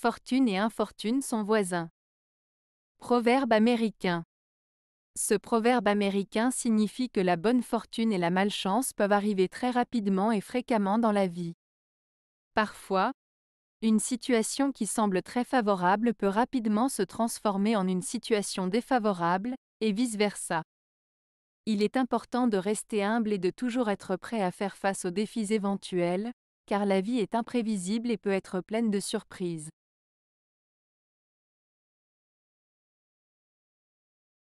fortune et infortune sont voisins. Proverbe américain. Ce proverbe américain signifie que la bonne fortune et la malchance peuvent arriver très rapidement et fréquemment dans la vie. Parfois, une situation qui semble très favorable peut rapidement se transformer en une situation défavorable, et vice-versa. Il est important de rester humble et de toujours être prêt à faire face aux défis éventuels, car la vie est imprévisible et peut être pleine de surprises.